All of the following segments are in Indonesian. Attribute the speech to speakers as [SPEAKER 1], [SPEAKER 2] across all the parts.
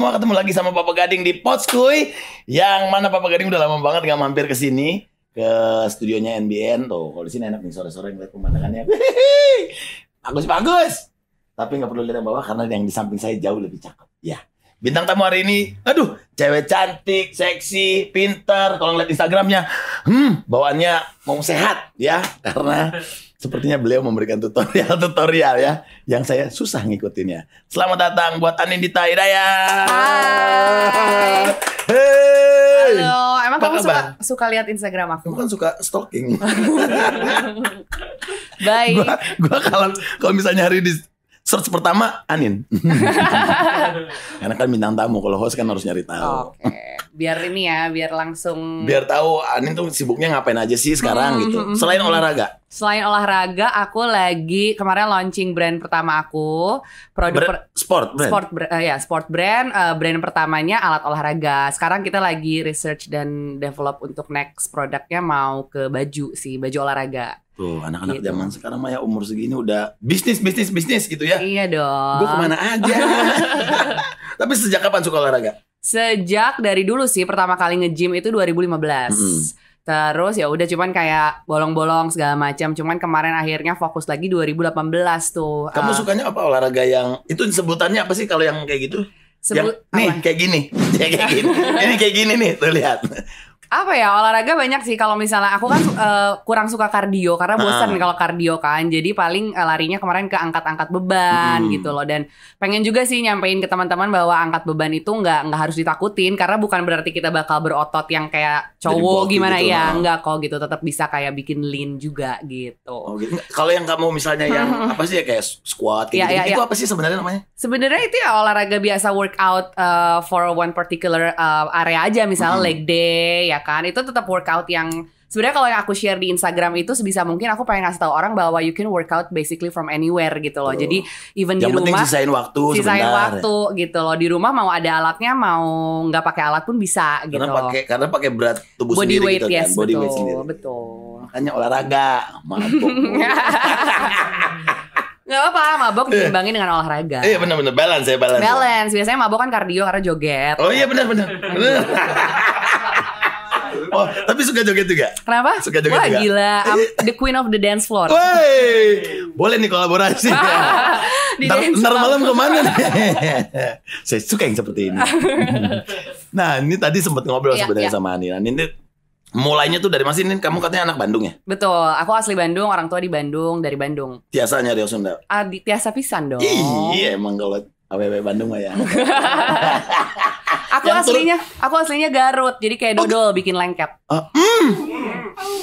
[SPEAKER 1] semua ketemu lagi sama Papa Gading di Potskuy yang mana Papa Gading udah lama banget gak mampir ke sini ke studionya NBN tuh. Kalau di sini enak nih sore-sore ngeliat pemandangannya. Bagus-bagus. Tapi nggak perlu lihat yang bawah karena yang di samping saya jauh lebih cakep. Ya. Bintang tamu hari ini, aduh, cewek cantik, seksi, pinter. Kalau ngeliat Instagramnya, hmm, bawaannya mau sehat ya, karena Sepertinya beliau memberikan tutorial-tutorial ya yang saya susah ngikutinnya. Selamat datang buat Anindita Iraya. Hai. Hey. Halo,
[SPEAKER 2] emang Pak kamu suka suka lihat Instagram aku? Aku
[SPEAKER 1] kan suka stalking. Baik. Gua, gua kalau kalau misalnya hari di search pertama Anin. Karena kan bintang tamu kalau host kan harus nyari tahu. Oke. Okay.
[SPEAKER 2] Biar ini ya, biar langsung
[SPEAKER 1] Biar tahu Anin tuh sibuknya ngapain aja sih sekarang gitu. Selain olahraga.
[SPEAKER 2] Selain olahraga, aku lagi kemarin launching brand pertama aku, produk brand, per,
[SPEAKER 1] sport brand. Sport
[SPEAKER 2] uh, ya, sport brand uh, brand pertamanya alat olahraga. Sekarang kita lagi research dan develop untuk next produknya mau ke baju sih, baju olahraga.
[SPEAKER 1] Tuh, gitu. anak-anak gitu. zaman sekarang mah ya umur segini udah bisnis, bisnis, bisnis gitu ya. Iya dong. Gue kemana aja. Tapi sejak kapan suka olahraga?
[SPEAKER 2] Sejak dari dulu sih, pertama kali nge-gym itu 2015. Mm -hmm. Terus ya udah cuman kayak bolong-bolong segala macam. Cuman kemarin akhirnya fokus lagi 2018 tuh. Kamu uh,
[SPEAKER 1] sukanya apa olahraga yang itu sebutannya apa sih kalau yang kayak gitu? Sebut yang, nih kayak gini. kayak gini. Ini kayak gini nih, tuh lihat
[SPEAKER 2] apa ya olahraga banyak sih kalau misalnya aku kan uh, kurang suka kardio karena ah. bosan kalau kardio kan jadi paling uh, larinya kemarin ke angkat-angkat beban hmm. gitu loh dan pengen juga sih nyampein ke teman-teman bahwa angkat beban itu nggak nggak harus ditakutin karena bukan berarti kita bakal berotot
[SPEAKER 1] yang kayak cowok gimana gitu ya nggak
[SPEAKER 2] kok gitu tetap bisa kayak bikin lean juga
[SPEAKER 1] gitu. Oh, gitu. Kalau yang kamu misalnya yang apa sih ya kayak squat ya, gitu, ya, itu ya. apa sih sebenarnya namanya?
[SPEAKER 2] Sebenarnya itu ya olahraga biasa workout uh, for one particular uh, area aja misalnya hmm. leg day ya kan itu tetap workout yang sebenarnya kalau yang aku share di Instagram itu sebisa mungkin aku pengen ngasih tahu orang bahwa you can workout basically from anywhere gitu loh. Jadi even yang di rumah sisain waktu sisain waktu gitu loh. Di rumah mau ada alatnya mau nggak pakai alat pun bisa karena gitu. Karena pakai
[SPEAKER 1] karena pakai berat tubuh body sendiri weight, gitu kan, yes, kan. Body betul, weight sendiri. Betul. Makanya olahraga, mabok. Gak
[SPEAKER 2] apa-apa, mabok diimbangin dengan olahraga. Iya
[SPEAKER 1] benar-benar balance ya balance. Ya.
[SPEAKER 2] Balance. Biasanya mabok kan kardio karena joget. Oh iya benar-benar. Iya.
[SPEAKER 1] Oh, tapi suka joget juga.
[SPEAKER 2] Kenapa? Suka joget Wah, juga. gila. I'm the queen of the dance floor.
[SPEAKER 1] Woi. Boleh nih kolaborasi.
[SPEAKER 2] ntar, malam kemana nih?
[SPEAKER 1] Saya suka yang seperti ini. nah, ini tadi sempat ngobrol iya, sebenarnya yeah. sama Anin Ini Mulainya tuh dari masih ini kamu katanya anak Bandung ya?
[SPEAKER 2] Betul, aku asli Bandung, orang tua di Bandung, dari Bandung.
[SPEAKER 1] Tiasanya Rio Sunda.
[SPEAKER 2] Ah, di, tiasa pisan dong. Iya,
[SPEAKER 1] emang kalau awewe Bandung mah ya.
[SPEAKER 2] Aku yang aslinya, aku aslinya Garut. Jadi kayak oh. dodol oh. bikin lengket. Uh, mm.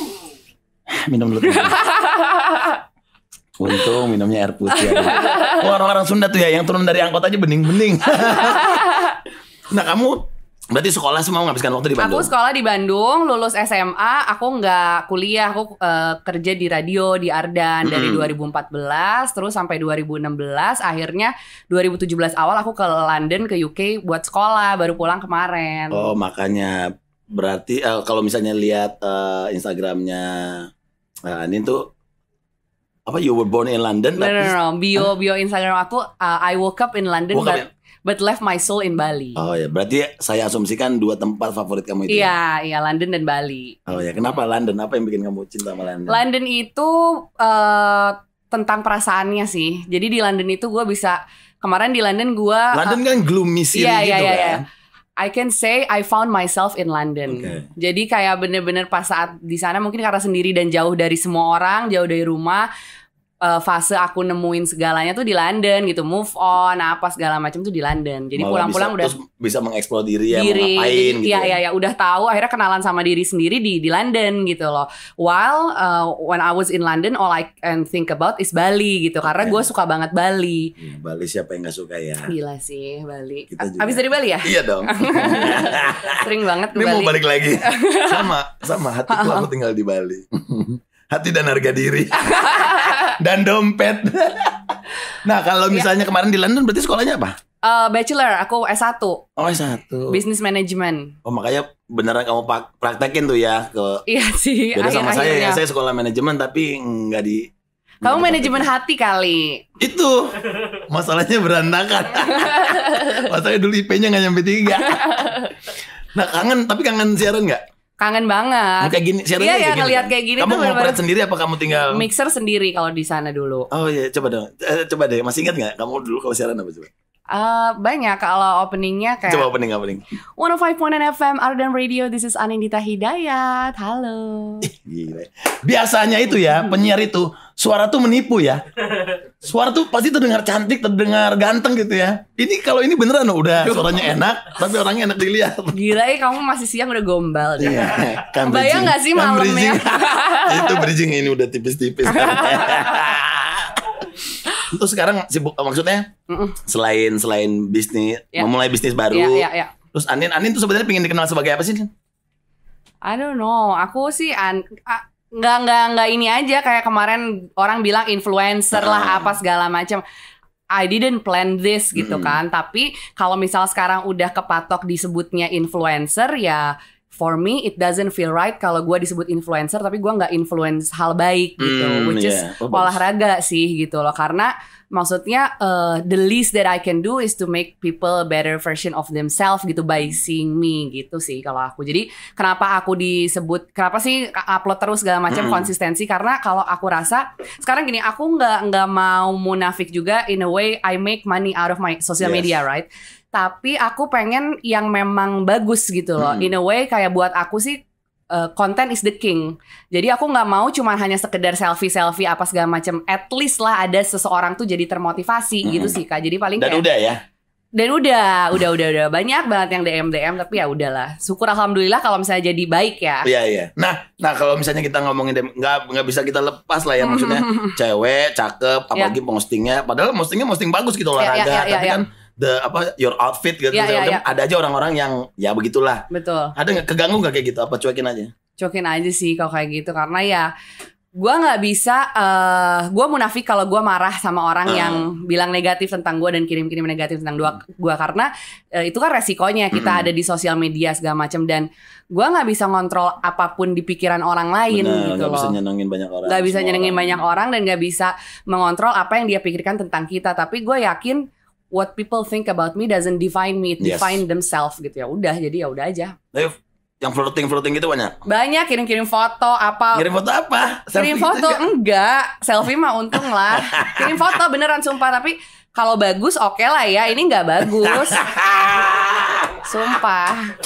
[SPEAKER 1] Minum dulu. Untung minumnya air putih. Orang-orang Sunda tuh ya yang turun dari angkot aja bening-bening. nah kamu Berarti sekolah semua menghabiskan waktu di Bandung? Aku sekolah
[SPEAKER 2] di Bandung, lulus SMA, aku nggak kuliah, aku uh, kerja di radio di Ardan mm -hmm. dari 2014 terus sampai 2016. Akhirnya 2017 awal aku ke London ke UK buat sekolah, baru pulang kemarin. Oh
[SPEAKER 1] makanya berarti uh, kalau misalnya lihat uh, Instagramnya uh, Anin tuh apa you were born in London? No, no, no. Bio
[SPEAKER 2] bio Instagram aku uh, I woke up in London, woke but but left my soul in Bali.
[SPEAKER 1] Oh ya, berarti saya asumsikan dua tempat favorit kamu itu.
[SPEAKER 2] Ya? Iya, iya London dan Bali.
[SPEAKER 1] Oh ya, kenapa London? Apa yang bikin kamu cinta sama London?
[SPEAKER 2] London itu uh, tentang perasaannya sih. Jadi di London itu gue bisa kemarin di London gue. London eh, kan gloomy sih iya, gitu iya, iya, iya. kan. Iya. I can say I found myself in London. Okay. Jadi kayak bener-bener pas saat di sana mungkin karena sendiri dan jauh dari semua orang, jauh dari rumah, uh, fase aku nemuin segalanya tuh di London gitu move on apa segala macam tuh di London jadi pulang-pulang udah terus
[SPEAKER 1] bisa mengeksplor diri ya diri, mau ngapain gitu iya, ya ya
[SPEAKER 2] ya udah tahu akhirnya kenalan sama diri sendiri di di London gitu loh while uh, when I was in London all I can think about is Bali gitu karena okay. gue suka banget Bali iya,
[SPEAKER 1] Bali siapa yang gak suka ya gila sih Bali Kita ah, abis dari Bali ya iya dong
[SPEAKER 2] sering banget ke Ini Bali mau balik lagi sama
[SPEAKER 1] sama hatiku aku tinggal di Bali hati dan harga diri dan dompet. nah, kalau iya. misalnya yeah. kemarin di London berarti sekolahnya apa?
[SPEAKER 2] Uh, bachelor, aku S1. Oh,
[SPEAKER 1] S1. Business
[SPEAKER 2] Management.
[SPEAKER 1] Oh, makanya beneran kamu praktekin tuh ya ke
[SPEAKER 2] Iya sih. Beda akhir sama saya ya, saya
[SPEAKER 1] sekolah manajemen tapi enggak di
[SPEAKER 2] kamu manajemen hati kali. Itu
[SPEAKER 1] masalahnya berantakan. masalahnya dulu IP-nya nggak nyampe tiga. nah kangen, tapi kangen siaran nggak?
[SPEAKER 2] kangen banget.
[SPEAKER 1] Kayak gini, iya ya, kayak ngelihat kayak gini. Kamu mau ngopret sendiri apa kamu tinggal? Mixer
[SPEAKER 2] sendiri kalau di sana dulu.
[SPEAKER 1] Oh iya, coba dong. Eh, coba deh, masih ingat nggak kamu dulu kalau siaran apa coba?
[SPEAKER 2] Uh, banyak kalau openingnya kayak Coba opening opening 105.9 FM arden Radio This is Anindita Hidayat Halo
[SPEAKER 1] Biasanya itu ya penyiar itu Suara tuh menipu ya Suara tuh pasti terdengar cantik Terdengar ganteng gitu ya Ini kalau ini beneran udah suaranya enak Tapi orangnya enak dilihat
[SPEAKER 2] Gila ya kamu masih siang udah gombal Iya kan Bayang gak sih kan malamnya Itu
[SPEAKER 1] bridging ini udah tipis-tipis Terus sekarang sibuk maksudnya Mm-mm. selain selain bisnis yeah. memulai bisnis baru. Yeah, yeah, yeah. Terus Anin Anin tuh sebenarnya pengen dikenal sebagai apa sih?
[SPEAKER 2] I don't know. Aku sih an nggak nggak nggak ini aja kayak kemarin orang bilang influencer uh. lah ah. apa segala macam. I didn't plan this gitu mm. kan. Tapi kalau misal sekarang udah kepatok disebutnya influencer ya for me it doesn't feel right kalau gue disebut influencer tapi gue nggak influence hal baik hmm, gitu mm, which yeah. is olahraga sih gitu loh karena maksudnya uh, the least that I can do is to make people better version of themselves gitu by seeing me gitu sih kalau aku jadi kenapa aku disebut kenapa sih upload terus segala macam mm. konsistensi karena kalau aku rasa sekarang gini aku nggak nggak mau munafik juga in a way I make money out of my social yes. media right tapi aku pengen yang memang bagus gitu loh. Hmm. In a way kayak buat aku sih uh, is the king. Jadi aku nggak mau cuma hanya sekedar selfie-selfie apa segala macam. At least lah ada seseorang tuh jadi termotivasi hmm. gitu sih Kak. Jadi paling Dan kayak, udah ya. Dan udah, udah, udah, udah banyak banget yang DM DM tapi ya udahlah. Syukur alhamdulillah kalau misalnya jadi baik ya. Iya
[SPEAKER 1] iya. Nah, nah kalau misalnya kita ngomongin nggak nggak bisa kita lepas lah ya maksudnya cewek cakep iya. apalagi postingnya. Padahal postingnya posting bagus gitu iya, iya, olahraga, yeah, yeah, yeah, tapi yeah. kan the apa your outfit gitu yeah, yeah, ya, yeah. ada aja orang-orang yang ya begitulah betul ada nggak keganggu nggak kayak gitu apa cuekin aja
[SPEAKER 2] cuekin aja sih kalau kayak gitu karena ya gue nggak bisa uh, eh, gue munafik kalau gue marah sama orang uh. yang bilang negatif tentang gue dan kirim-kirim negatif tentang dua gue karena uh, itu kan resikonya kita hmm. ada di sosial media segala macam dan gue nggak bisa ngontrol apapun di pikiran orang lain Bener, gitu gak loh bisa nyenengin
[SPEAKER 1] banyak orang nggak bisa
[SPEAKER 2] nyenengin orang. banyak orang dan nggak bisa mengontrol apa yang dia pikirkan tentang kita tapi gue yakin what people think about me doesn't define me, it yes. define themselves gitu ya. Udah, jadi ya udah aja.
[SPEAKER 1] Ayo yang floating floating gitu banyak
[SPEAKER 2] banyak kirim kirim foto apa kirim foto
[SPEAKER 1] apa selfie kirim gitu foto juga.
[SPEAKER 2] Ya? enggak selfie mah untung lah kirim foto beneran sumpah tapi kalau bagus oke okay lah ya ini nggak bagus sumpah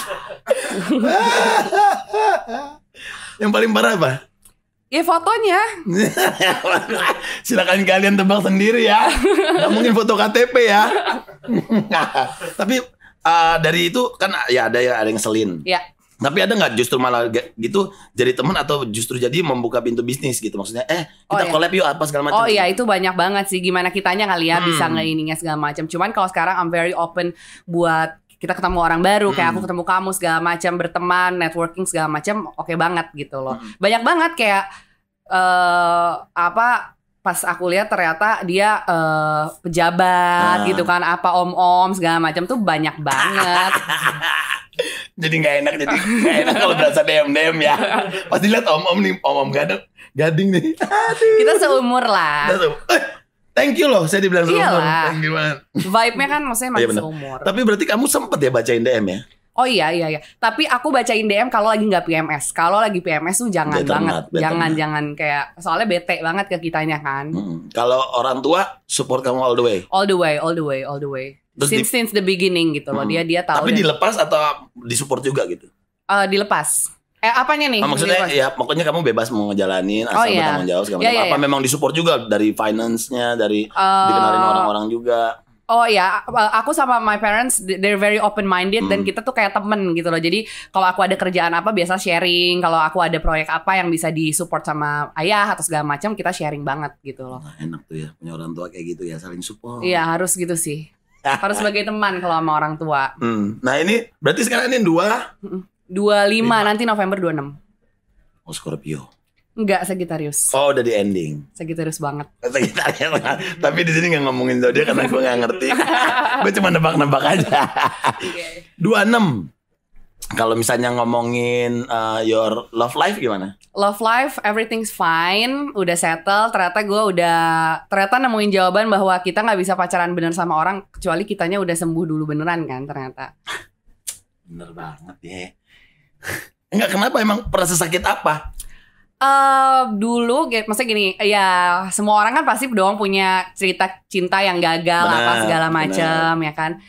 [SPEAKER 1] yang paling parah apa
[SPEAKER 2] Ya fotonya.
[SPEAKER 1] Silakan kalian tebak sendiri ya. Gak mungkin foto KTP ya. Tapi uh, dari itu kan ya ada ya ada yang selin. Ya. Tapi ada nggak justru malah gitu jadi teman atau justru jadi membuka pintu bisnis gitu maksudnya eh oh, kita oh, collab yuk apa segala macam. Oh iya
[SPEAKER 2] itu banyak banget sih gimana kitanya kali ya hmm. bisa ngeininya segala macam. Cuman kalau sekarang I'm very open buat kita ketemu orang baru hmm. kayak aku hmm. ketemu kamu segala macam berteman networking segala macam oke okay banget gitu loh. Hmm. Banyak banget kayak uh, apa pas aku lihat ternyata dia uh, pejabat uh. gitu kan apa om-om segala macam tuh banyak
[SPEAKER 1] banget. jadi nggak enak jadi nggak enak kalau berasa DM DM ya. Pasti lihat om-om nih om-om gading gading nih.
[SPEAKER 2] Aduh. Kita seumur lah. Kita
[SPEAKER 1] seumur. Eh, thank you loh saya dibilang seumur. Thank
[SPEAKER 2] Vibe-nya kan maksudnya masih ya, seumur.
[SPEAKER 1] Tapi berarti kamu sempet ya bacain DM ya?
[SPEAKER 2] Oh iya iya iya. Tapi aku bacain DM kalau lagi nggak PMS. Kalau lagi PMS tuh jangan better banget. Not, jangan not. jangan kayak soalnya bete banget ke kitanya kan.
[SPEAKER 1] Hmm. Kalau orang tua support kamu all the way.
[SPEAKER 2] All the way, all the way, all the way. Terus since di, since the beginning gitu loh. Hmm. Dia dia tahu. Tapi dan, dilepas
[SPEAKER 1] atau disupport juga gitu?
[SPEAKER 2] Uh, dilepas. Eh apanya nih? Nah, maksudnya dilepas?
[SPEAKER 1] ya pokoknya kamu bebas mau ngejalanin oh asal oh, iya. bertanggung jawab segala yeah, macam. Iya, apa iya. memang disupport juga dari finance-nya, dari uh, dikenalin eh, orang-orang juga?
[SPEAKER 2] Oh ya, aku sama my parents they're very open minded hmm. dan kita tuh kayak temen gitu loh. Jadi kalau aku ada kerjaan apa biasa sharing, kalau aku ada proyek apa yang bisa disupport sama ayah atau segala macam kita sharing banget gitu loh. Nah,
[SPEAKER 1] enak tuh ya punya orang tua kayak gitu ya saling support. Iya,
[SPEAKER 2] harus gitu sih.
[SPEAKER 1] harus sebagai
[SPEAKER 2] teman kalau sama orang tua.
[SPEAKER 1] Hmm. Nah, ini berarti sekarang ini dua
[SPEAKER 2] dua lima nanti November dua enam.
[SPEAKER 1] Oh, Scorpio.
[SPEAKER 2] Enggak Sagittarius.
[SPEAKER 1] Oh, udah di ending.
[SPEAKER 2] Sagittarius banget.
[SPEAKER 1] Sagittarius. Tapi di sini nggak ngomongin dia karena gue nggak ngerti.
[SPEAKER 2] gue cuma
[SPEAKER 1] nebak-nebak aja. Iya, iya. Dua enam. Kalau misalnya ngomongin uh, your love life gimana?
[SPEAKER 2] Love life everything's fine, udah settle. Ternyata gue udah ternyata nemuin jawaban bahwa kita nggak bisa pacaran bener sama orang kecuali kitanya udah sembuh dulu beneran kan ternyata.
[SPEAKER 1] bener banget ya. Enggak kenapa emang proses sakit apa?
[SPEAKER 2] Uh, dulu, maksudnya gini, ya semua orang kan pasti doang punya cerita cinta yang gagal bener, apa segala macam ya kan.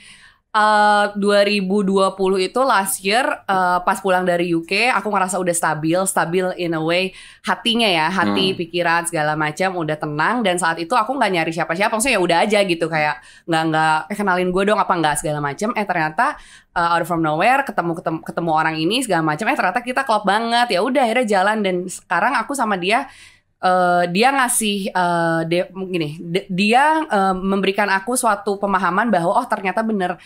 [SPEAKER 2] Eh, uh, 2020 itu last year uh, pas pulang dari UK aku ngerasa udah stabil, stabil in a way hatinya ya, hati, hmm. pikiran segala macam udah tenang dan saat itu aku nggak nyari siapa-siapa, maksudnya ya udah aja gitu kayak nggak nggak eh, kenalin gue dong apa nggak segala macam. Eh ternyata uh, out from nowhere ketemu ketemu ketemu orang ini segala macam. Eh ternyata kita klop banget. Ya udah akhirnya jalan dan sekarang aku sama dia uh, dia ngasih uh, eh, de, gini, de, dia uh, memberikan aku suatu pemahaman bahwa oh ternyata bener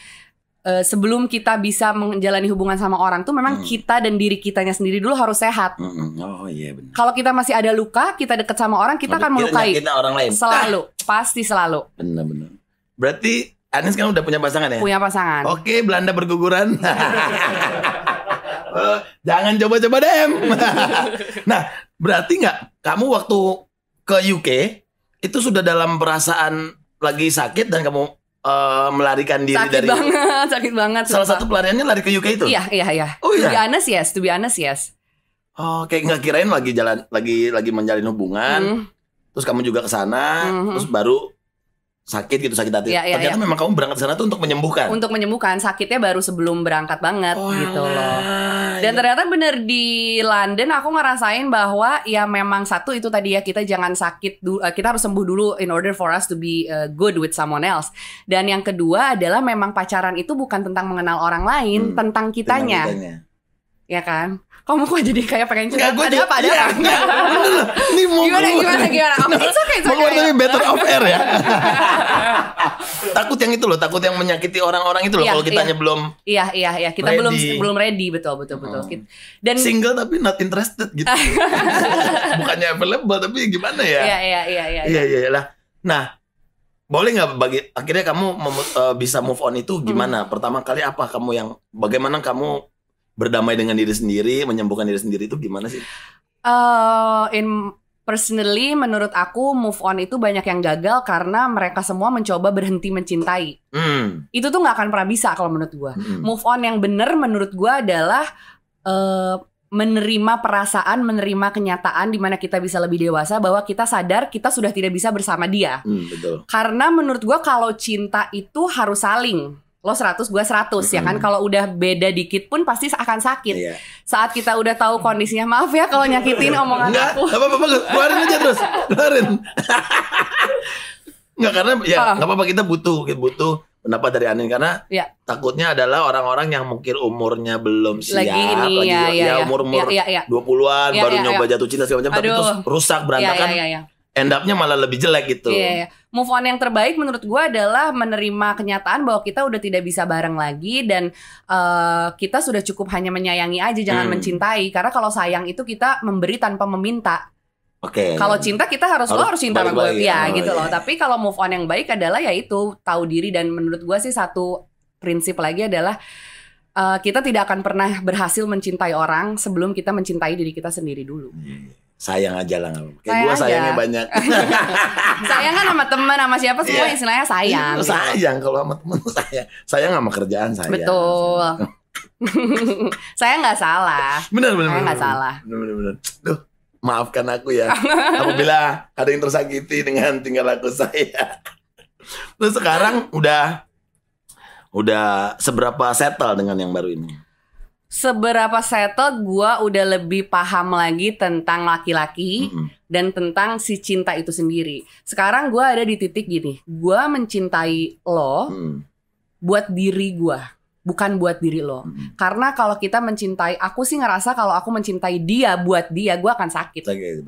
[SPEAKER 2] uh, sebelum kita bisa menjalani hubungan sama orang tuh memang hmm. kita dan diri kitanya sendiri dulu harus sehat.
[SPEAKER 1] Hmm. hmm. Oh iya yeah, benar.
[SPEAKER 2] Kalau kita masih ada luka, kita deket sama orang, kita akan melukai. Kita orang lain. Selalu, pasti selalu.
[SPEAKER 1] Benar-benar. Berarti Anies kan udah punya pasangan ya? Punya pasangan. Oke, Belanda berguguran. Jangan coba-coba dem. nah, Berarti nggak kamu waktu ke UK itu sudah dalam perasaan lagi sakit dan kamu uh, melarikan diri sakit dari banget,
[SPEAKER 2] sakit banget. Salah satu
[SPEAKER 1] pelariannya lari ke UK itu. Iya,
[SPEAKER 2] iya, iya. Oh iya. To be honest, yes, to be honest, yes.
[SPEAKER 1] Oh, kayak nggak kirain lagi jalan lagi lagi menjalin hubungan. Mm. Terus kamu juga ke sana, mm -hmm. terus baru sakit gitu sakit hati. Ya, ya, Ternyata ya. memang kamu berangkat sana tuh untuk menyembuhkan.
[SPEAKER 2] Untuk menyembuhkan sakitnya baru sebelum berangkat banget oh, gitu loh. Iya. Dan ya. ternyata bener di London aku ngerasain bahwa ya memang satu itu tadi ya kita jangan sakit dulu eh, kita harus sembuh dulu in order for us to be eh, good with someone else. Dan yang kedua adalah memang pacaran itu bukan tentang mengenal orang lain, hmm, tentang kitanya. Tentang Ya kan? kamu kok jadi kayak pengen cerita ada, apa ada iya, apa ini mau gimana gimana gimana oh, it's okay, it's okay. mau better
[SPEAKER 1] off air ya takut yang itu loh takut yang menyakiti orang-orang itu loh iya, kalau kita iya. belum
[SPEAKER 2] iya iya iya kita belum belum ready betul betul betul hmm.
[SPEAKER 1] dan single tapi not interested gitu bukannya available tapi gimana ya iya iya,
[SPEAKER 2] iya iya iya iya
[SPEAKER 1] iya iya lah nah boleh nggak bagi akhirnya kamu uh, bisa move on itu gimana? Hmm. Pertama kali apa kamu yang bagaimana kamu berdamai dengan diri sendiri, menyembuhkan diri sendiri itu gimana sih?
[SPEAKER 2] Uh, in personally menurut aku move on itu banyak yang gagal karena mereka semua mencoba berhenti mencintai. Mm. Itu tuh nggak akan pernah bisa kalau menurut gue. Mm. Move on yang benar menurut gue adalah uh, menerima perasaan, menerima kenyataan di mana kita bisa lebih dewasa bahwa kita sadar kita sudah tidak bisa bersama dia. Mm, betul. Karena menurut gue kalau cinta itu harus saling lo 100 gue 100 mm -hmm. ya kan kalau udah beda dikit pun pasti akan sakit yeah. saat kita udah tahu kondisinya maaf ya kalau nyakitin omongan Nggak, aku apa apa keluarin aja terus
[SPEAKER 1] keluarin nggak karena ya ah. nggak apa-apa kita butuh kita butuh pendapat dari Anin karena ya. takutnya adalah orang-orang yang mungkin umurnya belum siap lagi, ini, lagi ya, ya, ya, ya. umur umur ya, ya, dua ya, puluhan ya, an ya, baru ya, nyoba ya. jatuh cinta segala macam Aduh. tapi terus rusak berantakan ya, ya, ya, ya end up-nya malah lebih jelek gitu. Iya, yeah,
[SPEAKER 2] move on yang terbaik menurut gue adalah menerima kenyataan bahwa kita udah tidak bisa bareng lagi dan uh, kita sudah cukup hanya menyayangi aja, jangan hmm. mencintai. Karena kalau sayang itu kita memberi tanpa meminta. Oke. Okay. Kalau cinta kita harus, harus lo harus cinta sama gue, ya oh, gitu yeah. loh. Iya. Tapi kalau move on yang baik adalah yaitu tahu diri dan menurut gue sih satu prinsip lagi adalah uh, kita tidak akan pernah berhasil mencintai orang sebelum kita mencintai diri kita sendiri dulu. Hmm
[SPEAKER 1] sayang aja lah kayak sayang gue sayangnya aja. banyak
[SPEAKER 2] sayang kan sama teman sama siapa semua yeah. istilahnya sayang gitu.
[SPEAKER 1] sayang kalau sama teman sayang sayang sama kerjaan sayang
[SPEAKER 2] betul saya nggak salah benar benar saya nggak salah
[SPEAKER 1] benar benar benar Duh, maafkan aku ya apabila ada yang tersakiti dengan tinggal aku saya terus sekarang udah udah seberapa settle dengan yang baru ini
[SPEAKER 2] seberapa settle gue udah lebih paham lagi tentang laki-laki mm -hmm. dan tentang si cinta itu sendiri. Sekarang gue ada di titik gini, gue mencintai lo mm. buat diri gue, bukan buat diri lo. Mm. Karena kalau kita mencintai, aku sih ngerasa kalau aku mencintai dia buat dia, gue akan sakit. Okay,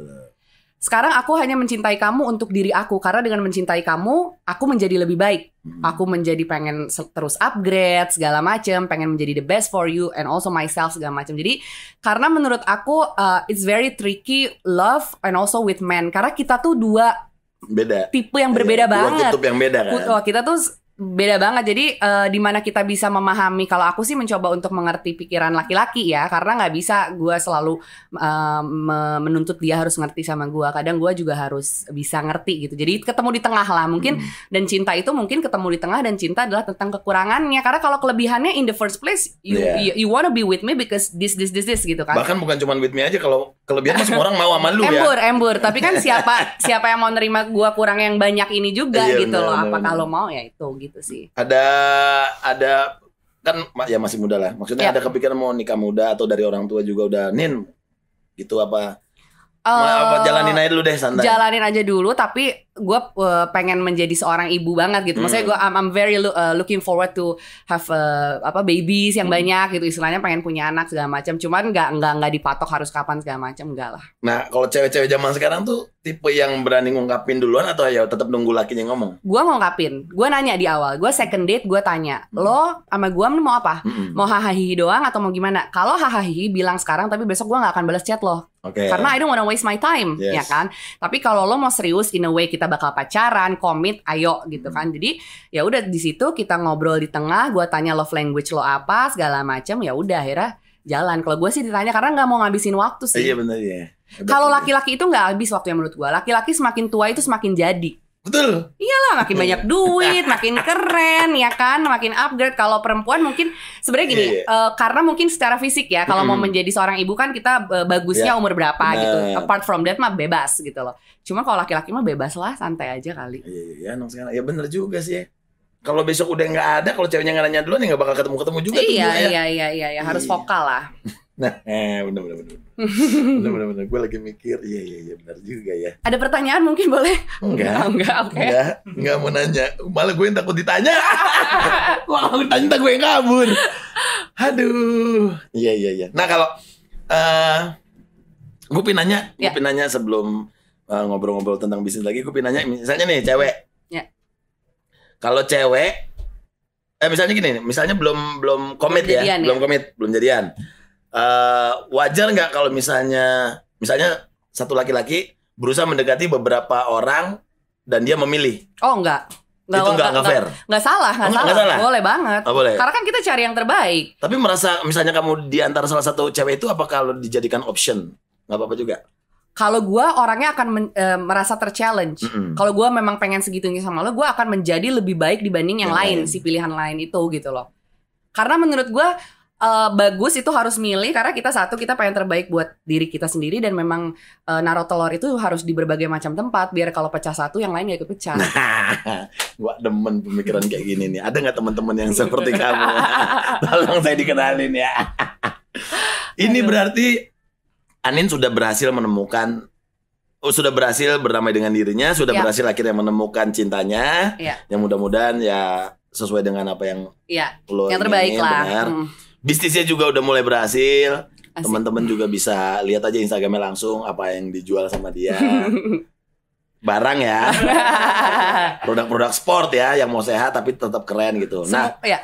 [SPEAKER 2] sekarang aku hanya mencintai kamu untuk diri aku karena dengan mencintai kamu, aku menjadi lebih baik. Hmm. Aku menjadi pengen terus upgrade segala macem, pengen menjadi the best for you and also myself segala macem. Jadi karena menurut aku uh, it's very tricky love and also with men karena kita tuh dua beda tipe yang berbeda ya, banget. Dua kutub
[SPEAKER 1] yang beda kan. Kutub,
[SPEAKER 2] kita tuh beda banget jadi uh, mana kita bisa memahami kalau aku sih mencoba untuk mengerti pikiran laki-laki ya karena nggak bisa gue selalu uh, menuntut dia harus ngerti sama gue kadang gue juga harus bisa ngerti gitu jadi ketemu di tengah lah mungkin hmm. dan cinta itu mungkin ketemu di tengah dan cinta adalah tentang kekurangannya karena kalau kelebihannya in the first place you yeah. you, you wanna be with me because this this this this gitu kan bahkan
[SPEAKER 1] bukan cuma with me aja kalau kelebihan mas semua orang mau sama lu ya. Embur, embur.
[SPEAKER 2] Tapi kan siapa siapa yang mau nerima gua kurang yang banyak ini juga iya, gitu loh. Apa kalau mau ya itu gitu sih.
[SPEAKER 1] Ada ada kan ya masih muda lah. Maksudnya yep. Ya. ada kepikiran mau nikah muda atau dari orang tua juga udah nin gitu apa
[SPEAKER 2] Uh, jalanin aja dulu deh santai. Jalanin aja dulu tapi gue uh, pengen menjadi seorang ibu banget gitu. Maksudnya hmm. gue I'm, I'm very lo, uh, eh, looking forward to have uh, apa babies yang hmm. banyak gitu istilahnya pengen punya anak segala macam. Cuman nggak nggak nggak dipatok harus kapan segala macam enggak lah.
[SPEAKER 1] Nah, kalau cewek-cewek zaman sekarang tuh tipe yang berani ngungkapin duluan atau ya tetap nunggu lakinya ngomong?
[SPEAKER 2] Gue ngungkapin. Gue nanya di awal. Gue second date gue tanya, hmm. "Lo sama gue mau apa? Hmm. Mau hahaha doang atau mau gimana?" Kalau hahaha bilang sekarang tapi besok gue nggak akan balas chat lo
[SPEAKER 1] Okay. Karena I don't
[SPEAKER 2] wanna waste my time, ya yes. ya kan? Tapi kalau lo mau serius in a way kita bakal pacaran, komit, ayo gitu kan. Hmm. Jadi ya udah di situ kita ngobrol di tengah, gua tanya love language lo apa, segala macam, ya udah akhirnya jalan. Kalau gua sih ditanya karena nggak mau ngabisin waktu sih. Iya benar ya. Kalau iya. laki-laki itu nggak habis waktu yang menurut gua. Laki-laki semakin tua itu semakin jadi. Betul. Iyalah makin iya. banyak duit, makin keren ya kan, makin upgrade. Kalau perempuan mungkin sebenarnya gini, yeah, iya, iya. Uh, karena mungkin secara fisik ya, kalau mm. mau hmm. menjadi seorang ibu kan kita uh, bagusnya yeah. umur berapa nah. gitu. Apart from that mah bebas gitu loh. Cuma kalau
[SPEAKER 1] laki-laki mah bebas lah, santai aja kali. Iya, iya, yeah, sekarang. Ya bener juga sih. Kalau besok udah nggak ada, kalau ceweknya nggak nanya dulu nih ya nggak bakal ketemu-ketemu juga. Iya, ya.
[SPEAKER 2] iya, iya, iya, iya, harus vokal lah.
[SPEAKER 1] Nah, eh, bener bener bener. bener bener bener. Gue lagi mikir, iya iya iya benar juga ya.
[SPEAKER 2] Ada pertanyaan mungkin boleh? Enggak, oh, enggak, oke. Okay. Enggak,
[SPEAKER 1] enggak mau nanya. Malah gue yang takut ditanya. Wah, kalau ditanya tak gue yang kabur. Aduh. Iya iya iya. Nah kalau uh, eh, gue pinanya, yeah. gue ya. pinanya sebelum uh, ngobrol-ngobrol uh, tentang bisnis lagi, gue pinanya misalnya nih cewek. Yeah. Kalau cewek, eh misalnya gini, misalnya belum belum komit ya, belum ya. komit, belum jadian uh, wajar nggak kalau misalnya misalnya satu laki-laki berusaha mendekati beberapa orang dan dia memilih?
[SPEAKER 2] Oh enggak. Nggak, itu nggak fair. Nggak salah, nggak salah. salah. Boleh banget. Oh, boleh. Karena kan kita cari yang terbaik.
[SPEAKER 1] Tapi merasa misalnya kamu diantar salah satu cewek itu apa kalau dijadikan option? Nggak apa-apa juga.
[SPEAKER 2] Kalau gue orangnya akan men, e, merasa terchallenge. Mm -mm. Kalau gue memang pengen segitunya sama lo, gue akan menjadi lebih baik dibanding yang, yang lain, lain, si pilihan lain itu gitu loh. Karena menurut gue uh, bagus itu harus milih karena kita satu kita pengen terbaik buat diri kita sendiri dan memang uh, naruh telur itu harus di berbagai macam tempat biar kalau pecah satu yang lain gak ikut pecah.
[SPEAKER 1] Nah, gua demen pemikiran kayak gini nih. Ada nggak teman-teman yang seperti iya. kamu? Tolong saya dikenalin ya. Ini berarti Anin sudah berhasil menemukan oh, sudah berhasil berdamai dengan dirinya, sudah ya. berhasil akhirnya menemukan cintanya. Iya. Ya. Yang mudah-mudahan ya sesuai dengan apa yang
[SPEAKER 2] ya. lo yang terbaik ingin, lah. Hmm
[SPEAKER 1] bisnisnya juga udah mulai berhasil. Teman-teman juga bisa lihat aja Instagramnya langsung apa yang dijual sama dia. barang ya produk-produk sport ya yang mau sehat tapi tetap keren gitu nah ya.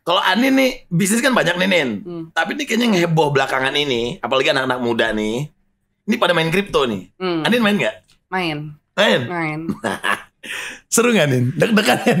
[SPEAKER 1] kalau Ani nih bisnis kan banyak nih hmm. tapi ini kayaknya ngeheboh belakangan ini apalagi anak-anak muda nih ini pada main kripto nih hmm. Ani main nggak main main main nah, Seru gak nih Deg-degan ya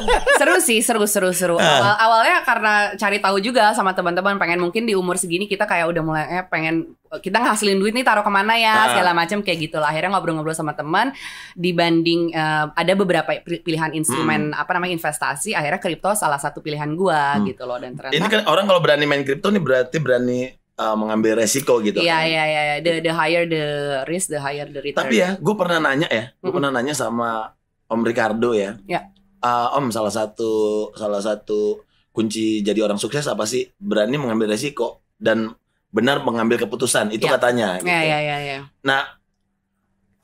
[SPEAKER 2] seru sih, seru, seru, seru. Ah. Awal, awalnya karena cari tahu juga sama teman-teman, pengen mungkin di umur segini kita kayak udah mulai eh, pengen eh, kita ngasilin duit nih taruh kemana ya ah. segala macam kayak gitu lah. Akhirnya ngobrol-ngobrol sama teman, dibanding uh, ada beberapa pilihan instrumen hmm. apa namanya investasi, akhirnya kripto salah satu pilihan gua hmm. gitu loh dan ternyata. Ini kan
[SPEAKER 1] orang kalau berani main kripto nih berarti berani uh, mengambil resiko gitu. Iya,
[SPEAKER 2] iya iya iya the the higher the risk the higher the return. Tapi ya,
[SPEAKER 1] gue pernah nanya ya, gue mm -hmm. pernah nanya sama Om Ricardo ya. Ya. Uh, om salah satu salah satu kunci jadi orang sukses apa sih? Berani mengambil resiko dan benar mengambil keputusan. Itu ya. katanya. Ya,
[SPEAKER 2] gitu. Ya, ya, ya, ya.
[SPEAKER 1] Nah,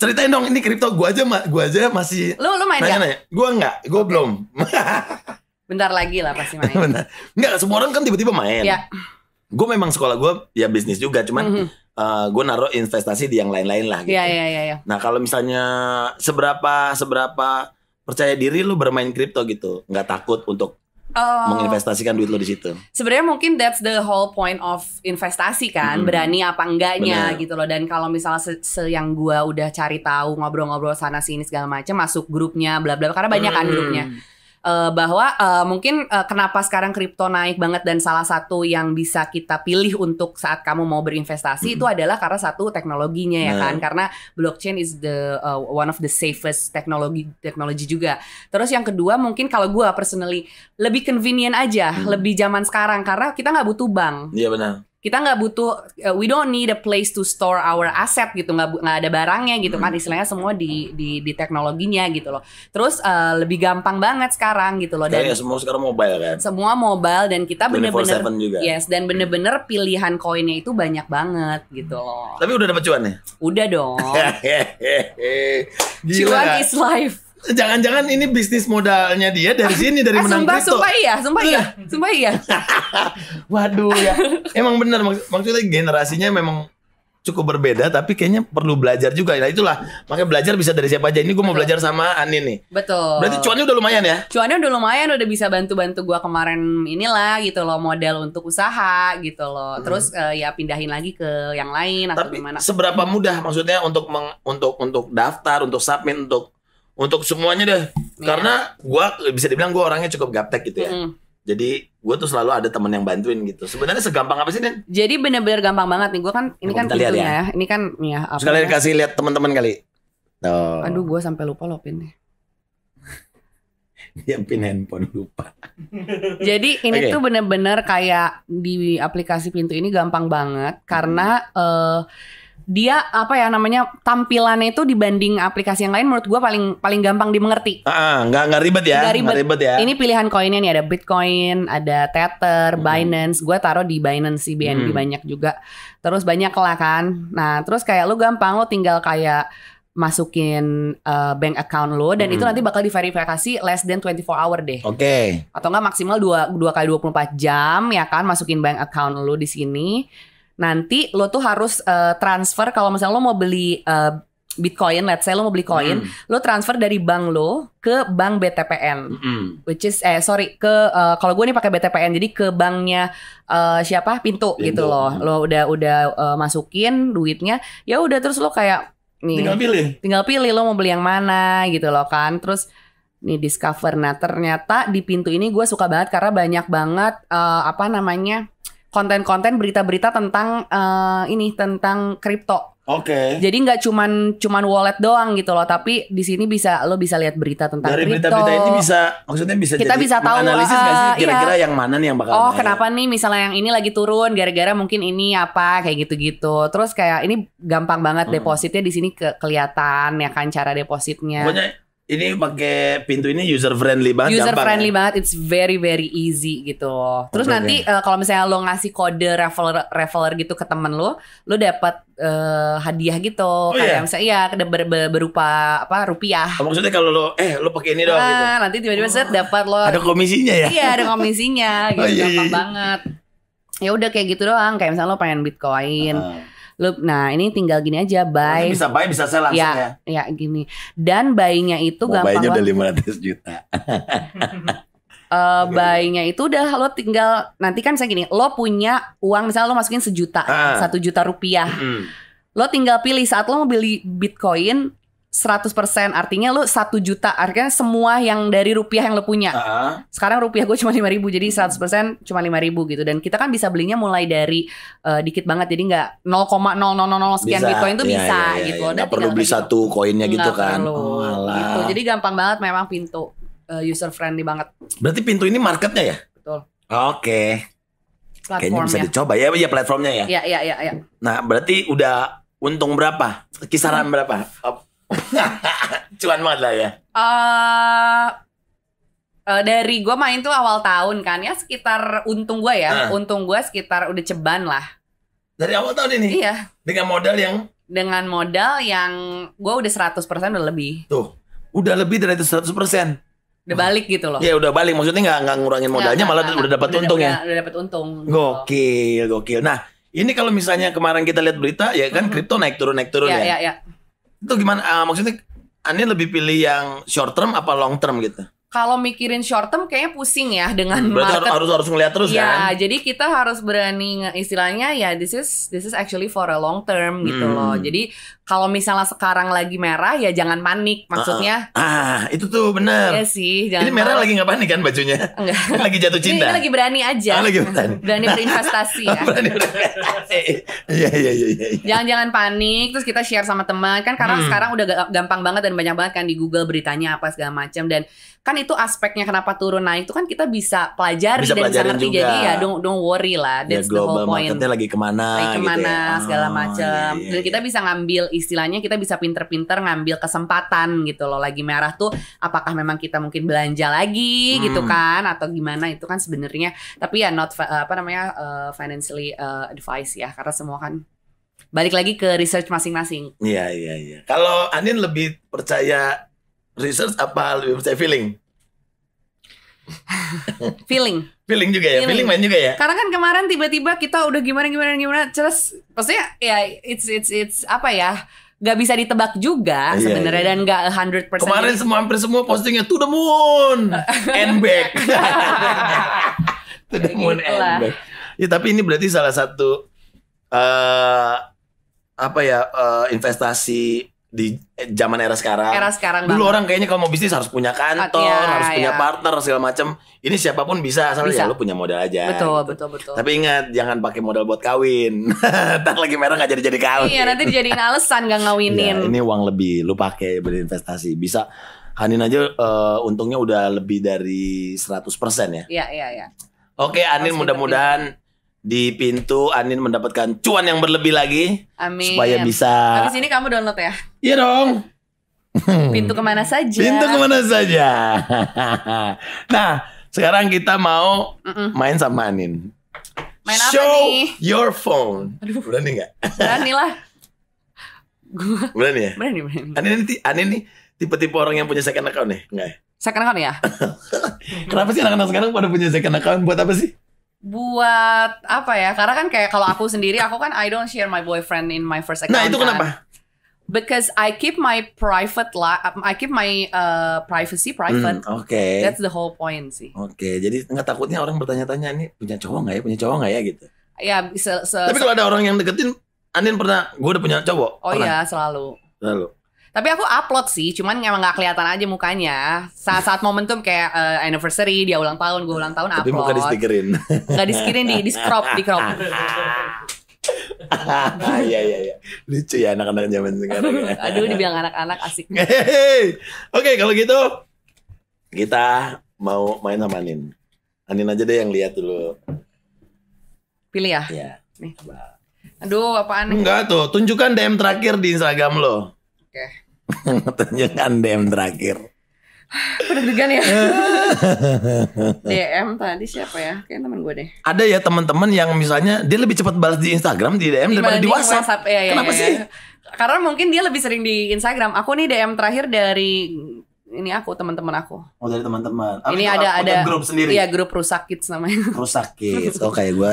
[SPEAKER 1] ceritain dong ini kripto gua aja gua aja masih lu lu main nanya, gua enggak gua okay. belum
[SPEAKER 2] bentar lagi lah pasti main
[SPEAKER 1] bentar. enggak semua orang kan tiba-tiba main ya. gua memang sekolah gue ya bisnis juga cuman mm -hmm uh, eh, gue naruh investasi di yang lain-lain lah gitu. Iya, iya, iya, iya. Nah, kalau misalnya seberapa seberapa percaya diri lu bermain kripto gitu, nggak takut untuk
[SPEAKER 2] Uh, menginvestasikan duit lo di situ. Sebenarnya mungkin that's the whole point of investasi kan, hmm. berani apa enggaknya Bener. gitu loh. Dan kalau misalnya se, se yang gue udah cari tahu ngobrol-ngobrol sana sini segala macam, masuk grupnya bla bla karena banyak kan hmm. grupnya uh, bahwa uh, mungkin uh, kenapa sekarang kripto naik banget dan salah satu yang bisa kita pilih untuk saat kamu mau berinvestasi -hmm. itu adalah karena satu teknologinya ya nah. kan karena blockchain is the uh, one of the safest teknologi teknologi juga. Terus yang kedua mungkin kalau gue personally lebih convenient aja, -hmm. lebih zaman sekarang karena kita nggak butuh bank. Iya benar kita nggak butuh uh, we don't need a place to store our asset gitu nggak nggak ada barangnya gitu kan hmm. istilahnya semua di di di teknologinya gitu loh terus uh, lebih gampang banget sekarang gitu loh iya, dan ya, ya, semua
[SPEAKER 1] sekarang mobile kan
[SPEAKER 2] semua mobile dan kita bener-bener yes dan bener-bener pilihan koinnya itu banyak banget gitu loh
[SPEAKER 1] tapi udah dapat cuan ya udah dong cuan is life Jangan-jangan ini bisnis modalnya dia dari sini dari eh, menang sumpah, kripto. Sumpah iya, sumpah iya, sumpah iya. Waduh ya. Emang benar maksudnya generasinya memang cukup berbeda tapi kayaknya perlu belajar juga. Nah itulah makanya belajar bisa dari siapa aja. Ini gue mau belajar sama Ani nih.
[SPEAKER 2] Betul. Berarti
[SPEAKER 1] cuannya udah lumayan ya?
[SPEAKER 2] Cuannya udah lumayan, udah bisa bantu-bantu gue kemarin inilah gitu loh model untuk usaha gitu loh. Hmm. Terus uh, ya pindahin lagi ke yang lain. Tapi atau gimana.
[SPEAKER 1] seberapa mudah maksudnya untuk meng, untuk untuk daftar, untuk submit, untuk untuk semuanya deh. Ya. Karena gua bisa dibilang gua orangnya cukup gaptek gitu ya. Mm. Jadi gue tuh selalu ada temen yang bantuin gitu. Sebenarnya segampang apa sih Den?
[SPEAKER 2] Jadi bener-bener gampang banget nih. Gue kan ini kan pintunya ya. ya. Ini kan ya apa? Sekalian ya. kasih lihat
[SPEAKER 1] teman-teman kali. Oh. Aduh
[SPEAKER 2] gue sampai lupa lo pinnya.
[SPEAKER 1] Dia pin handphone lupa.
[SPEAKER 2] Jadi ini okay. tuh bener-bener kayak di aplikasi pintu ini gampang banget karena hmm. uh, dia apa ya namanya tampilannya itu dibanding aplikasi yang lain menurut gue paling paling gampang dimengerti.
[SPEAKER 1] Ah, ah nggak nggak ribet ya? Nggak ribet. ribet ya. Ini
[SPEAKER 2] pilihan koinnya nih ada Bitcoin, ada Tether, hmm. Binance. Gue taruh di Binance sih BNB hmm. banyak juga. Terus banyak lah kan. Nah terus kayak lu gampang lu tinggal kayak masukin uh, bank account lo dan hmm. itu mm-hmm. nanti bakal diverifikasi less than 24 hour deh. Oke. Okay. Atau enggak maksimal 2 2 kali 24 jam ya kan masukin bank account lo di sini nanti lo tuh harus uh, transfer kalau misalnya lo mau beli uh, Bitcoin, let's say lo mau beli koin, mm. lo transfer dari bank lo ke bank BTPN, mm. which is eh sorry ke uh, kalau gue nih pakai BTPN, jadi ke banknya uh, siapa pintu pintu gitu loh, lo udah udah uh, masukin duitnya, ya udah terus lo kayak nih tinggal pilih, tinggal pilih lo mau beli yang mana gitu loh kan, terus nih discover, nah ternyata di pintu ini gue suka banget karena banyak banget uh, apa namanya konten-konten berita-berita tentang uh, ini tentang kripto.
[SPEAKER 1] Oke. Okay. Jadi
[SPEAKER 2] nggak cuman cuman wallet doang gitu loh, tapi di sini bisa lo bisa lihat berita tentang Dari berita-berita ini bisa
[SPEAKER 1] maksudnya bisa kita jadi, bisa tahu analisis uh, sih eh, iya. kira-kira iya. yang mana nih yang bakal Oh, naik. kenapa
[SPEAKER 2] nih misalnya yang ini lagi turun gara-gara mungkin ini apa kayak gitu-gitu. Terus kayak ini gampang banget hmm. depositnya di sini ke kelihatan ya kan cara depositnya. Banyak
[SPEAKER 1] ini pakai pintu ini user friendly banget. User gampang, friendly
[SPEAKER 2] ya? banget, it's very very easy gitu. Terus okay, nanti uh, kalau misalnya lo ngasih kode referral, referral gitu ke temen lo, lo dapat uh, eh, hadiah gitu. Oh, kayak iya? misalnya iya ber, ber, berupa apa rupiah. Oh, maksudnya
[SPEAKER 1] kalau lo eh lo pakai ini dong. Nah, gitu.
[SPEAKER 2] nanti tiba-tiba oh, set dapat lo. Ada komisinya ya? Iya ada komisinya, oh, gitu oh, iya, iya. gampang iya. banget. Ya udah kayak gitu doang. Kayak misalnya lo pengen bitcoin. Uh Lu, nah ini tinggal gini aja nah, buy. bisa buy bisa sell langsung ya. Ya, ya gini. Dan buy itu Mau gampang. Buy-nya udah
[SPEAKER 1] 500 juta. uh,
[SPEAKER 2] eh, bayinya itu udah lo tinggal nanti kan saya gini lo punya uang misalnya lo masukin sejuta ah. satu ah. juta rupiah mm. lo tinggal pilih saat lo mau beli bitcoin 100% artinya lu 1 juta artinya semua yang dari rupiah yang lu punya. Uh -huh. Sekarang rupiah gue cuma lima ribu jadi 100% cuma lima ribu gitu dan kita kan bisa belinya mulai dari uh, dikit banget jadi nggak 0,0000 sekian bisa. Bitcoin itu iya, bisa ya, ya, gitu.
[SPEAKER 1] Ya, gak perlu beli gitu. satu koinnya gitu nggak kan. Perlu. Oh, gitu.
[SPEAKER 2] Jadi gampang banget memang pintu uh, eh, user friendly banget.
[SPEAKER 1] Berarti pintu ini marketnya ya? Betul. Oke. Okay. Kayaknya bisa ya. dicoba ya, ya platformnya ya. Iya, iya, iya, ya. Nah, berarti udah untung berapa? Kisaran hmm. berapa? Cuan banget lah ya.
[SPEAKER 2] Uh, uh, dari gue main tuh awal tahun kan ya sekitar untung gue ya, uh. untung gue sekitar udah ceban lah.
[SPEAKER 1] Dari awal tahun ini? Iya. Dengan modal yang?
[SPEAKER 2] Dengan modal yang gue udah 100% udah
[SPEAKER 1] lebih. Tuh, udah lebih dari itu persen Udah balik gitu loh. ya udah balik. Maksudnya nggak nggak ngurangin modalnya, gak, malah gak, udah dapat untung udah, ya. Udah, dapat untung. Gokil, gokil. Nah, ini kalau misalnya kemarin kita lihat berita ya kan mm -hmm. kripto naik turun naik turun iya, ya. Ya, ya, ya itu gimana uh, maksudnya Anda lebih pilih yang short term apa long term gitu
[SPEAKER 2] kalau mikirin short term kayaknya pusing ya dengan Berarti market. harus harus ngeliat terus ya, kan. jadi kita harus berani istilahnya ya this is this is actually for a long term gitu hmm. loh. Jadi kalau misalnya sekarang lagi merah ya jangan panik ah, ah. maksudnya
[SPEAKER 1] ah, ah itu tuh benar iya sih jangan ini merah lagi nggak panik kan bajunya enggak lagi jatuh cinta ini, lagi berani
[SPEAKER 2] aja ah, lagi berani berani berinvestasi ya
[SPEAKER 1] berani berinvestasi iya iya iya iya. iya.
[SPEAKER 2] jangan jangan panik terus kita share sama teman kan karena hmm. sekarang udah gampang banget dan banyak banget kan di Google beritanya apa segala macam dan kan itu aspeknya kenapa turun naik itu kan kita bisa pelajari bisa dan bisa ngerti juga. jadi ya don't, don't worry lah ya, that's ya, the whole point marketnya
[SPEAKER 1] lagi kemana lagi kemana gitu ya.
[SPEAKER 2] segala macam oh, iya, iya. dan kita iya. bisa ngambil istilahnya kita bisa pinter-pinter ngambil kesempatan gitu loh lagi merah tuh apakah memang kita mungkin belanja lagi gitu hmm. gitu kan atau gimana itu kan sebenarnya tapi ya not apa namanya uh, financially uh, eh, advice ya karena semua kan balik lagi ke research masing-masing.
[SPEAKER 1] Iya iya iya. Kalau Anin lebih percaya research apa lebih percaya feeling? feeling. Feeling juga ya, feeling. feeling main juga ya. Karena
[SPEAKER 2] kan kemarin tiba-tiba kita udah gimana gimana gimana, terus maksudnya ya it's it's it's apa ya? Gak bisa ditebak juga iya, iya. sebenarnya iya. dan gak 100% Kemarin ya. semua
[SPEAKER 1] hampir semua postingnya to the moon and back. to the moon and back. Ya tapi ini berarti salah satu uh, apa ya uh, investasi di zaman era sekarang. Era sekarang. Dulu orang kayaknya kalau mau bisnis harus punya kantor, ya, harus ya. punya iya. partner segala macam. Ini siapapun bisa asal ya bisa. ya lu punya modal aja. Betul, gitu. betul, betul. Tapi ingat jangan pakai modal buat kawin. Entar lagi merah gak jadi-jadi kawin. Iya, nanti dijadiin
[SPEAKER 2] alasan gak ngawinin. ya, ini
[SPEAKER 1] uang lebih lu pakai berinvestasi. Bisa Hanin aja uh, untungnya udah lebih dari 100% ya.
[SPEAKER 2] Iya, iya, iya.
[SPEAKER 1] Oke, Anin mudah-mudahan di pintu Anin mendapatkan cuan yang berlebih lagi.
[SPEAKER 2] Amin. Supaya bisa. Habis ini kamu download ya?
[SPEAKER 1] Iya dong. Pintu
[SPEAKER 2] kemana saja? Pintu kemana saja.
[SPEAKER 1] nah, sekarang kita mau main sama Anin.
[SPEAKER 2] Main apa Show nih?
[SPEAKER 1] your phone. Aduh. Berani nggak? Berani lah. Gua. Berani ya? Berani, berani. Anin, ini, Anin nih tipe-tipe orang yang punya second account nih? Enggak ya? Second account ya? Kenapa sih anak-anak sekarang pada punya second account? Buat apa sih?
[SPEAKER 2] buat apa ya? Karena kan kayak kalau aku sendiri, aku kan I don't share my boyfriend in my first
[SPEAKER 1] nah, account. Nah itu kenapa? Kan.
[SPEAKER 2] Because I keep my private lah, um, I keep my uh, privacy private. Hmm, Oke. Okay. That's the whole point sih.
[SPEAKER 1] Oke, okay. jadi nggak takutnya orang bertanya-tanya ini punya cowok nggak ya, punya cowok nggak ya gitu.
[SPEAKER 2] Ya, bisa. tapi kalau ada orang
[SPEAKER 1] yang deketin, Andin pernah, gue udah punya cowok. Oh iya, selalu. Selalu.
[SPEAKER 2] Tapi aku upload sih, cuman emang gak kelihatan aja mukanya. Saat saat momentum kayak uh, anniversary, dia ulang tahun, gue ulang tahun upload. Tapi muka di
[SPEAKER 1] Gak di stikerin di di crop, di crop. Ah, iya iya iya. Lucu ya anak-anak zaman sekarang. Ya. Aduh dibilang
[SPEAKER 2] anak-anak asik.
[SPEAKER 1] Hey, Oke, okay, kalau gitu kita mau main sama Anin. Anin aja deh yang lihat dulu. Pilih ya? Iya. Nih.
[SPEAKER 2] Aduh, apaan? Enggak
[SPEAKER 1] tuh, tunjukkan DM terakhir di Instagram lo. Oke. Tunjukkan DM terakhir.
[SPEAKER 2] Perdegan ya. DM tadi siapa ya? Kayaknya teman gue deh.
[SPEAKER 1] Ada ya teman-teman yang misalnya dia lebih cepat balas di Instagram di DM daripada di, WhatsApp.
[SPEAKER 2] WhatsApp. Ya, ya, Kenapa ya, ya. sih? Karena mungkin dia lebih sering di Instagram. Aku nih DM terakhir dari ini aku teman-teman aku.
[SPEAKER 1] Oh dari teman-teman. Ah, ini ada ada grup sendiri. Iya grup rusak kids namanya. Rusak kids. Oh kayak gue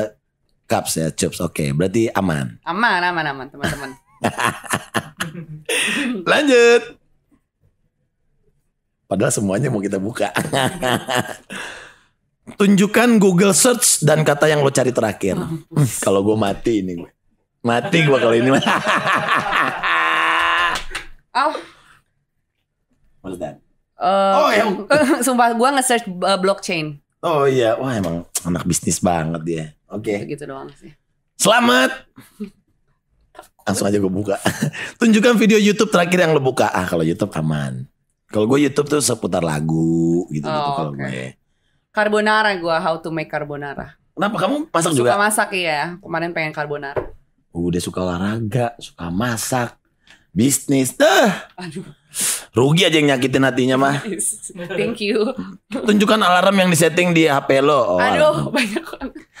[SPEAKER 1] cups ya cups. Oke okay. berarti aman.
[SPEAKER 2] Aman aman aman teman-teman.
[SPEAKER 1] Lanjut. Padahal semuanya mau kita buka. Tunjukkan Google search dan kata yang lo cari terakhir. kalau gue mati ini Mati gue kalau ini. oh. What's that?
[SPEAKER 2] Uh, oh, yang... sumpah gue nge-search uh, blockchain.
[SPEAKER 1] Oh iya, wah emang anak bisnis banget dia. Oke. Okay. Gitu doang sih. Selamat langsung aja gue buka. Tunjukkan video YouTube terakhir yang lo buka. Ah kalau YouTube aman. Kalau gue YouTube tuh seputar lagu gitu gitu oh, kalau okay. gue.
[SPEAKER 2] Carbonara gue how to make carbonara.
[SPEAKER 1] Kenapa kamu masak juga? Suka masak
[SPEAKER 2] iya. Kemarin pengen carbonara.
[SPEAKER 1] Udah suka olahraga, suka masak, bisnis. Dah. Aduh. Rugi aja yang nyakitin hatinya mah. Thank you. Tunjukkan alarm yang disetting di HP lo. Oh, Aduh, alarm. banyak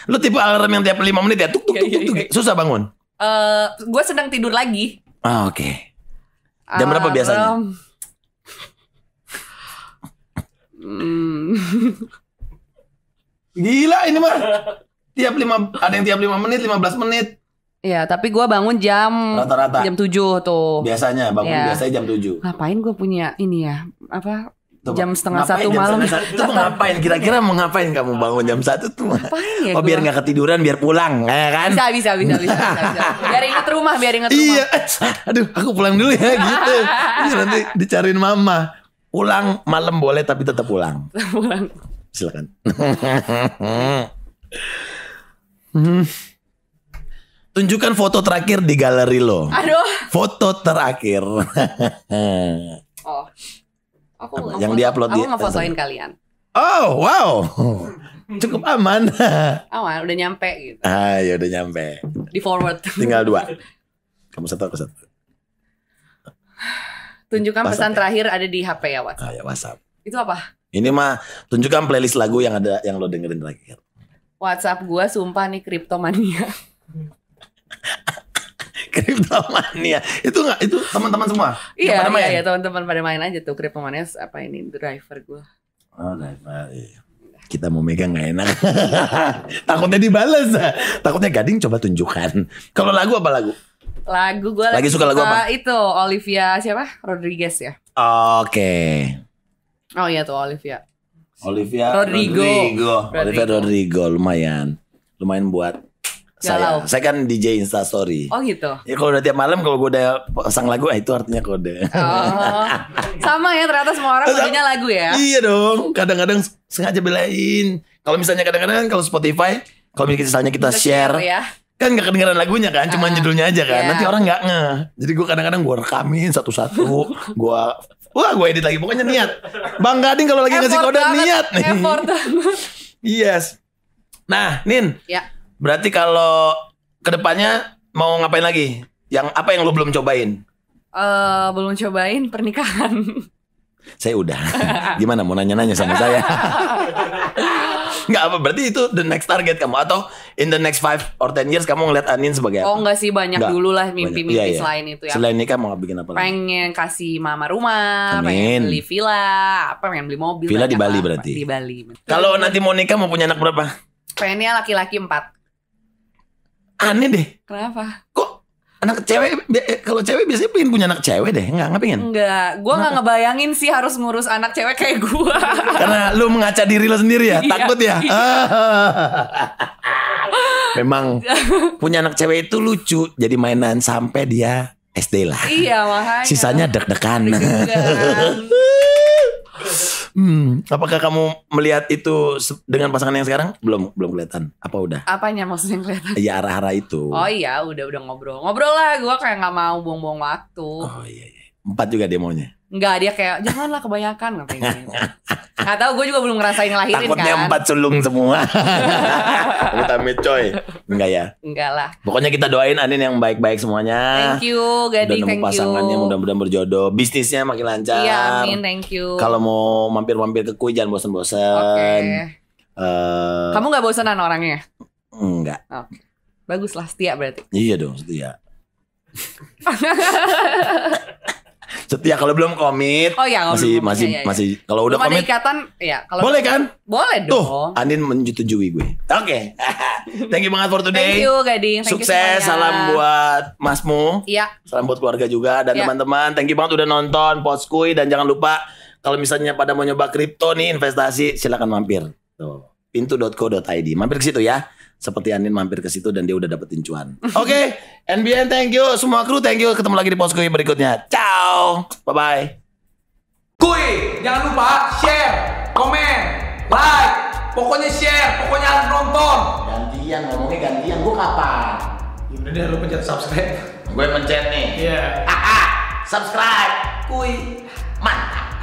[SPEAKER 1] Lo tipe alarm yang tiap lima menit ya tuk tuk iya, tuk, tuk, iya, tuk. Iya. susah bangun
[SPEAKER 2] uh, eh, gue sedang tidur lagi.
[SPEAKER 1] Oh, oke. Okay. Jam uh, berapa biasanya? Um, Gila ini mah. Tiap lima ada yang tiap lima menit, lima belas menit.
[SPEAKER 2] ya tapi gue bangun jam rata-rata jam
[SPEAKER 1] tujuh tuh. Biasanya bangun ya. biasanya jam tujuh.
[SPEAKER 2] Ngapain gue punya ini ya? Apa
[SPEAKER 1] jam setengah satu malam itu ngapain kira-kira mau ngapain kamu bangun jam satu tuh
[SPEAKER 2] ngapain ya oh biar nggak
[SPEAKER 1] ketiduran biar pulang ya kan bisa bisa bisa bisa, bisa, bisa. biar
[SPEAKER 2] inget rumah biar inget rumah iya eh,
[SPEAKER 1] ah, aduh aku pulang dulu ya gitu Terus nanti dicariin mama pulang malam boleh tapi tetap pulang pulang silakan tunjukkan foto terakhir di galeri lo aduh foto terakhir
[SPEAKER 2] oh Aku yang diupload di. Aku ngefotoin kalian.
[SPEAKER 1] Oh wow, cukup aman.
[SPEAKER 2] aman, udah nyampe gitu.
[SPEAKER 1] Ah ya udah nyampe. Di forward. Tinggal dua. Kamu satu, aku satu.
[SPEAKER 2] Tunjukkan WhatsApp pesan ya. terakhir ada di HP ya WhatsApp. Ah, ya WhatsApp. Itu apa?
[SPEAKER 1] Ini mah tunjukkan playlist lagu yang ada yang lo dengerin terakhir.
[SPEAKER 2] WhatsApp gua sumpah nih kriptomania
[SPEAKER 1] kriptomania itu nggak itu teman-teman semua
[SPEAKER 2] iya pada main? Iya, iya teman-teman pada main aja tuh kriptomania apa ini driver gue
[SPEAKER 1] oh driver iya. kita mau megang gak enak. Takutnya dibales. Takutnya gading coba tunjukkan. Kalau lagu apa lagu?
[SPEAKER 2] Lagu gue lagi, suka lagu apa? Eh, itu Olivia siapa? Rodriguez ya.
[SPEAKER 1] Oke. Okay.
[SPEAKER 2] Oh iya tuh Olivia.
[SPEAKER 1] Olivia Rodrigo. Rodrigo. Rodrigo. Olivia Rodrigo lumayan. Lumayan buat Galau. Saya, saya kan DJ Insta Story. Oh gitu. Ya kalau udah tiap malam kalau gue udah pasang lagu, ah, itu artinya kode. Oh.
[SPEAKER 2] Sama ya ternyata semua orang punya lagu ya. Iya
[SPEAKER 1] dong. Kadang-kadang sengaja belain. Kalau misalnya kadang-kadang kalau Spotify, kalau misalnya kita, kita share, share ya kan gak kedengeran lagunya kan, cuma uh, ah, judulnya aja kan. Yeah. Nanti orang nggak nge. Jadi gue kadang-kadang gue rekamin satu-satu, gue wah gue edit lagi. Pokoknya niat. Bang Gading kalau lagi effort ngasih kode banget. niat nih. Effort. yes. Nah, Nin. Ya. Berarti kalau kedepannya mau ngapain lagi? Yang apa yang lo belum cobain?
[SPEAKER 2] Uh, belum cobain pernikahan. Saya udah.
[SPEAKER 1] Gimana mau nanya-nanya sama saya? Enggak apa berarti itu the next target kamu atau in the next five or ten years kamu ngeliat Anin sebagai oh, apa? Oh enggak
[SPEAKER 2] sih banyak enggak. dulu lah mimpi-mimpi iya, iya. selain itu ya. Selain
[SPEAKER 1] nikah mau bikin apa? Lagi?
[SPEAKER 2] Pengen kasih mama rumah, Amin. pengen beli villa, apa pengen beli mobil. Villa di Bali apa, berarti. Di Bali.
[SPEAKER 1] Kalau nanti mau nikah mau punya anak berapa?
[SPEAKER 2] Pengennya laki-laki empat aneh deh. Kenapa? Kok
[SPEAKER 1] anak cewek kalau cewek biasanya pengen punya anak cewek deh nggak nggak pengen
[SPEAKER 2] nggak gue nggak ngebayangin sih harus ngurus anak cewek kayak gue
[SPEAKER 1] karena lu mengaca diri lo sendiri ya iya. takut ya iya. memang punya anak cewek itu lucu jadi mainan sampai dia SD lah iya makanya sisanya deg-degan Hmm, apakah kamu melihat itu dengan pasangan yang sekarang? Belum, belum kelihatan. Apa udah?
[SPEAKER 2] Apanya maksudnya kelihatan? Ya
[SPEAKER 1] arah-arah itu. Oh
[SPEAKER 2] iya, udah udah ngobrol. Ngobrol lah, gue kayak nggak mau buang-buang waktu. Oh iya,
[SPEAKER 1] iya. Empat juga demonya.
[SPEAKER 2] Enggak, dia kayak janganlah kebanyakan ngapain gitu. Gak tau, gue juga belum ngerasain ngelahirin Takutnya kan.
[SPEAKER 1] empat sulung semua. kita coy. Enggak ya? Enggak lah. Pokoknya kita doain Anin yang baik-baik semuanya. Thank you,
[SPEAKER 2] Gading. Udah nemu pasangannya,
[SPEAKER 1] mudah-mudahan berjodoh. Bisnisnya makin lancar. Iya, amin.
[SPEAKER 2] Thank you. Kalau
[SPEAKER 1] mau mampir-mampir ke kui, jangan bosen-bosen. Oke. Okay. Uh, eh, Kamu gak
[SPEAKER 2] bosenan orangnya? Enggak. oh. Bagus Baguslah, setia berarti.
[SPEAKER 1] Iya dong, setia. setia ya kalau belum komit. Oh ya, masih belum, masih ya, ya. masih kalau udah komit.
[SPEAKER 2] ikatan ya kalau Boleh kan? Boleh dong. Tuh,
[SPEAKER 1] Anin menyetujui gue. Oke. Okay. Thank you banget for today. Thank you
[SPEAKER 2] Gading. Thank Sukses, you salam
[SPEAKER 1] buat Masmu. Iya. Salam buat keluarga juga dan ya. teman-teman. Ya. Thank you banget udah nonton Poskui dan jangan lupa kalau misalnya pada mau nyoba kripto nih investasi silakan mampir. Tuh, pintu.co.id. Mampir ke situ ya seperti Anin mampir ke situ dan dia udah dapetin cuan. Oke, okay, NBN thank you semua kru thank you ketemu lagi di Posko berikutnya. Ciao. Bye bye. Kuy, jangan lupa share, komen, like, pokoknya share, pokoknya harus nonton. Gantian ngomongnya gantian, gua kapan? udah deh lu pencet subscribe. Gue pencet nih. Iya. Yeah. Aha, subscribe. Kuy. Mantap.